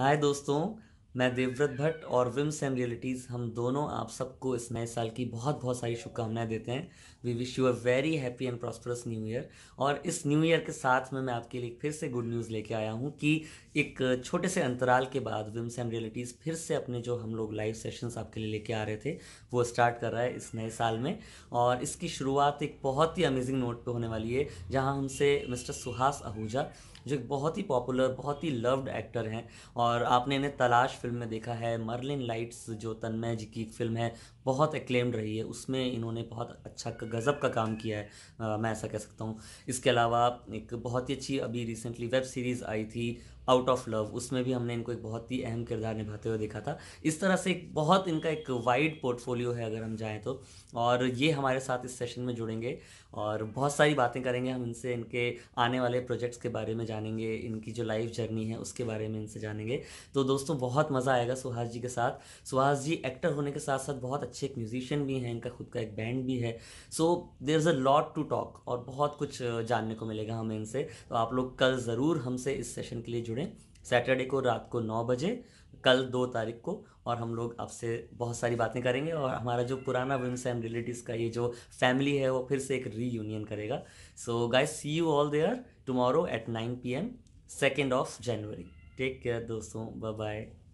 हाय दोस्तों मैं देवव्रत भट्ट और विम्स एंड रियलिटीज़ हम दोनों आप सबको इस नए साल की बहुत बहुत सारी शुभकामनाएं देते हैं we wish you a very happy and prosperous new year और इस न्यू ईयर के साथ में मैं आपके लिए फिर से गुड न्यूज़ लेके आया हूँ कि एक छोटे से अंतराल के बाद विम्स एंड रियलिटीज़ फिर से अपने जो हम लोग लाइव सेशंस आपके लिए लेके आ रहे थे वो स्टार्ट कर रहा है इस नए साल में और इसकी शुरुआत एक बहुत ही अमेजिंग नोट पर होने वाली है जहाँ हमसे मिस्टर सुहास आहूजा जो एक बहुत ही पॉपुलर बहुत ही लव्ड एक्टर हैं और आपने इन्हें तलाश फिल्म में देखा है मर्लिन लाइट्स जो तन्मय जी की फिल्म है बहुत एक्लेम्ड रही है उसमें इन्होंने बहुत अच्छा गज़ब का काम किया है आ, मैं ऐसा कह सकता हूँ इसके अलावा एक बहुत ही अच्छी अभी रिसेंटली वेब सीरीज़ आई थी आउट ऑफ लव उसमें भी हमने इनको एक बहुत ही अहम किरदार निभाते हुए देखा था इस तरह से एक बहुत इनका एक वाइड पोर्टफोलियो है अगर हम जाएँ तो और ये हमारे साथ इस सेशन में जुड़ेंगे और बहुत सारी बातें करेंगे हम इनसे इनके आने वाले प्रोजेक्ट्स के बारे में जानेंगे इनकी जो लाइफ जर्नी है उसके बारे में इनसे जानेंगे तो दोस्तों बहुत मज़ा आएगा सुहास जी के साथ सुहास जी एक्टर होने के साथ साथ बहुत अच्छे एक म्यूजिशियन भी हैं इनका खुद का एक बैंड भी है so there is a lot to talk और बहुत कुछ जानने को मिलेगा हमें इनसे तो आप लोग कल ज़रूर हमसे इस सेशन के लिए जुड़ें सैटरडे को रात को नौ बजे कल दो तारीख को और हम लोग आपसे बहुत सारी बातें करेंगे और हमारा जो पुराना विम्स एंड रिलेटिव का ये जो फैमिली है वो फिर से एक रीयूनियन करेगा so guys see you all there tomorrow at nine P M second of January take care दोस्तों बाय बाय